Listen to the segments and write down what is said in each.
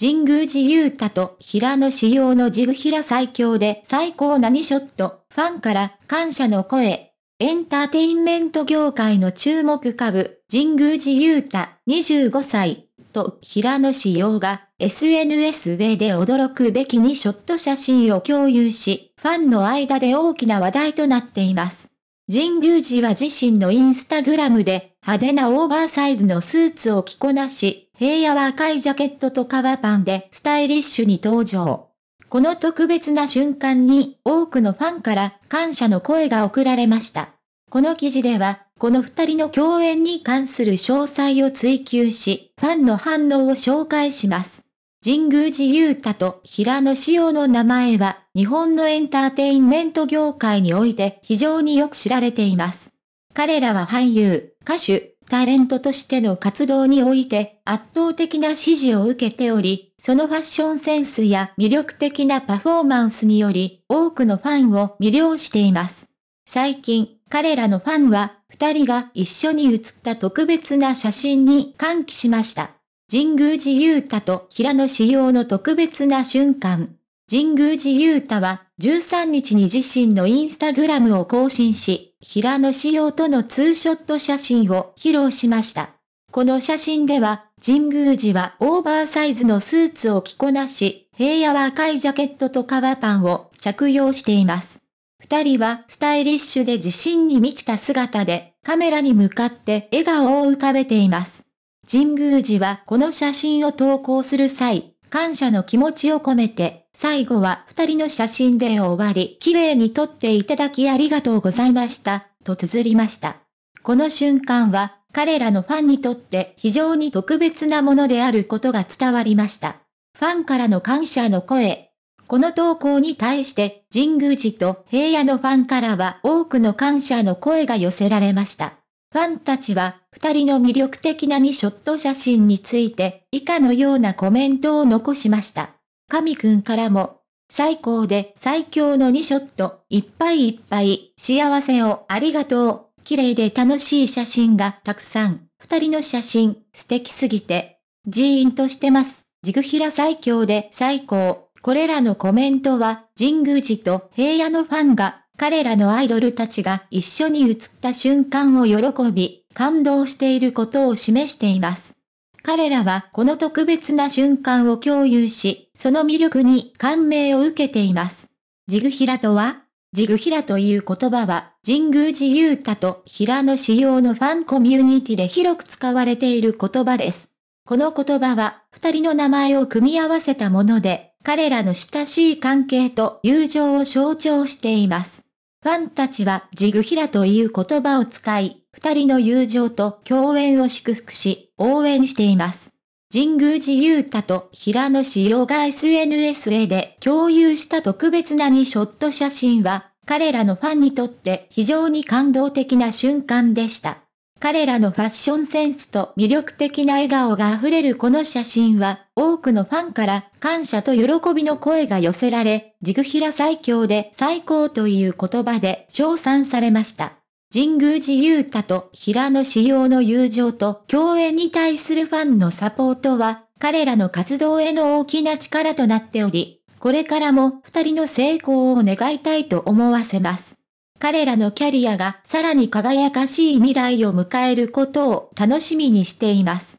神宮寺勇太と平野仕様のジグヒラ最強で最高な2ショット、ファンから感謝の声。エンターテインメント業界の注目株、神宮寺勇太25歳と平野仕様が SNS 上で驚くべき2ショット写真を共有し、ファンの間で大きな話題となっています。神宮寺は自身のインスタグラムで派手なオーバーサイズのスーツを着こなし、平野は赤いジャケットと革パンでスタイリッシュに登場。この特別な瞬間に多くのファンから感謝の声が送られました。この記事では、この二人の共演に関する詳細を追求し、ファンの反応を紹介します。神宮寺勇太と平野紫耀の名前は、日本のエンターテインメント業界において非常によく知られています。彼らは俳優、歌手、タレントとしての活動において圧倒的な支持を受けており、そのファッションセンスや魅力的なパフォーマンスにより多くのファンを魅了しています。最近、彼らのファンは二人が一緒に写った特別な写真に歓喜しました。神宮寺雄太と平野志陽の特別な瞬間。神宮寺雄太は13日に自身のインスタグラムを更新し、平野紫耀とのツーショット写真を披露しました。この写真では、神宮寺はオーバーサイズのスーツを着こなし、平野は赤いジャケットと革パンを着用しています。二人はスタイリッシュで自信に満ちた姿で、カメラに向かって笑顔を浮かべています。神宮寺はこの写真を投稿する際、感謝の気持ちを込めて、最後は二人の写真で終わり、綺麗に撮っていただきありがとうございました、と綴りました。この瞬間は、彼らのファンにとって非常に特別なものであることが伝わりました。ファンからの感謝の声。この投稿に対して、神宮寺と平野のファンからは多くの感謝の声が寄せられました。ファンたちは、二人の魅力的な2ショット写真について、以下のようなコメントを残しました。神くんからも、最高で最強の2ショット、いっぱいいっぱい、幸せをありがとう。綺麗で楽しい写真がたくさん。二人の写真、素敵すぎて、ジーンとしてます。ジグヒラ最強で最高。これらのコメントは、神宮寺と平野のファンが彼らのアイドルたちが一緒に映った瞬間を喜び、感動していることを示しています。彼らはこの特別な瞬間を共有し、その魅力に感銘を受けています。ジグヒラとはジグヒラという言葉は、神宮寺勇太とヒラの仕様のファンコミュニティで広く使われている言葉です。この言葉は、二人の名前を組み合わせたもので、彼らの親しい関係と友情を象徴しています。ファンたちはジグヒラという言葉を使い、二人の友情と共演を祝福し、応援しています。神宮寺勇太と平野志陽が SNS で共有した特別な2ショット写真は、彼らのファンにとって非常に感動的な瞬間でした。彼らのファッションセンスと魅力的な笑顔が溢れるこの写真は、多くのファンから感謝と喜びの声が寄せられ、ジグヒラ最強で最高という言葉で称賛されました。神宮寺雄太と平野志陽の友情と共演に対するファンのサポートは、彼らの活動への大きな力となっており、これからも二人の成功を願いたいと思わせます。彼らのキャリアがさらに輝かしい未来を迎えることを楽しみにしています。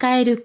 迎える